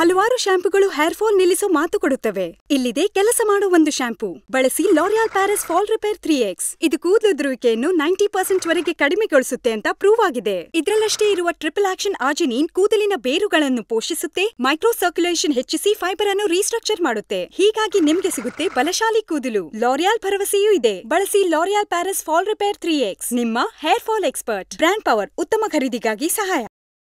ಹಲವಾರು ಶ್ಯಾಂಪುಗಳು hair fall ನಿಲ್ಲಿಸೋ ಮಾತು ಕೊಡುತ್ತವೆ ಇಲ್ಲಿದೆ ಕೆಲಸ ಮಾಡುವ ಒಂದು ಶ್ಯಾಂಪು ಬಳಸಿ L'Oreal Paris fall repair three X ಇದು ಕೂದಲು ಧ್ರುವಿಕೆಯನ್ನು ನೈಂಟಿ ಪರ್ಸೆಂಟ್ ವರೆಗೆ ಕಡಿಮೆಗೊಳಿಸುತ್ತೆ ಅಂತ ಪ್ರೂವ್ ಆಗಿದೆ ಇದರಲ್ಲಷ್ಟೇ ಇರುವ ಟ್ರಿಪಲ್ ಆಕ್ಷನ್ ಆಜಿನೀನ್ ಕೂದಲಿನ ಬೇರುಗಳನ್ನು ಪೋಷಿಸುತ್ತೆ ಮೈಕ್ರೋ ಸರ್ಕ್ಯುಲೇಷನ್ ಹೆಚ್ಚಿಸಿ ಫೈಬರ್ ಅನ್ನು ರೀಸ್ಟ್ರಕ್ಚರ್ ಮಾಡುತ್ತೆ ಹೀಗಾಗಿ ನಿಮ್ಗೆ ಸಿಗುತ್ತೆ ಬಲಶಾಲಿ ಕೂದಲು ಲಾರಿಯಾಲ್ ಭರವಸೆಯೂ ಇದೆ ಬಳಸಿ L'Oreal Paris fall repair three X ನಿಮ್ಮ hair fall expert brand power ಉತ್ತಮ ಖರೀದಿಗಾಗಿ ಸಹಾಯ